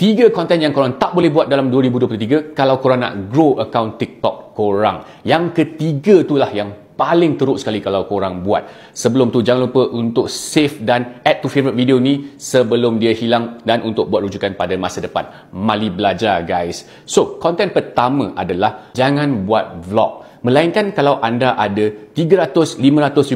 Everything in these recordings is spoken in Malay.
Tiga konten yang korang tak boleh buat dalam 2023 kalau korang nak grow account TikTok korang. Yang ketiga itulah yang paling teruk sekali kalau korang buat. Sebelum tu jangan lupa untuk save dan add to favorite video ni sebelum dia hilang dan untuk buat rujukan pada masa depan. Mali belajar guys. So, konten pertama adalah jangan buat vlog. Melainkan kalau anda ada 300-500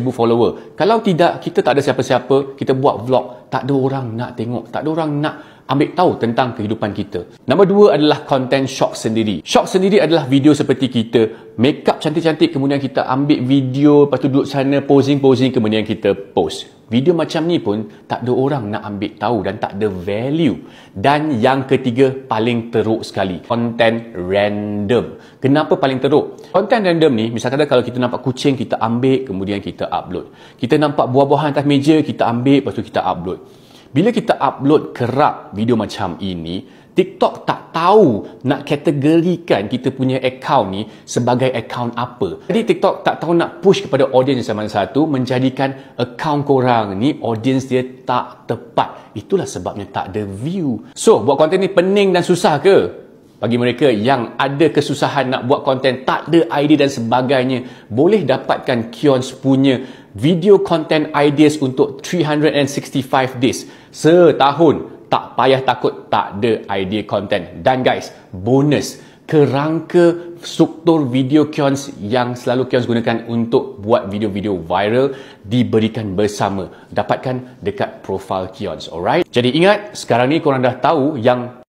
ribu follower. Kalau tidak, kita tak ada siapa-siapa, kita buat vlog. Tak ada orang nak tengok, tak ada orang nak ambil tahu tentang kehidupan kita. Nombor dua adalah content shock sendiri. Shock sendiri adalah video seperti kita make up cantik-cantik kemudian kita ambil video lepas tu duduk sana posing-posing kemudian kita post. Video macam ni pun tak ada orang nak ambil tahu dan tak ada value. Dan yang ketiga paling teruk sekali. Content random. Kenapa paling teruk? Content random ni misalkan kalau kita nampak kucing kita ambil kemudian kita upload. Kita nampak buah-buahan atas meja kita ambil lepas tu kita upload. Bila kita upload kerap video macam ini, TikTok tak tahu nak kategorikan kita punya account ni sebagai account apa. Jadi TikTok tak tahu nak push kepada audience yang mana satu menjadikan account korang ni audience dia tak tepat. Itulah sebabnya tak ada view. So, buat konten ni pening dan susah ke? bagi mereka yang ada kesusahan nak buat konten, tak ada idea dan sebagainya, boleh dapatkan Kions punya video content ideas untuk 365 days setahun. Tak payah takut tak ada idea konten Dan guys, bonus kerangka struktur video Kions yang selalu Kions gunakan untuk buat video-video viral diberikan bersama. Dapatkan dekat profil Kions, alright? Jadi ingat, sekarang ni korang dah tahu yang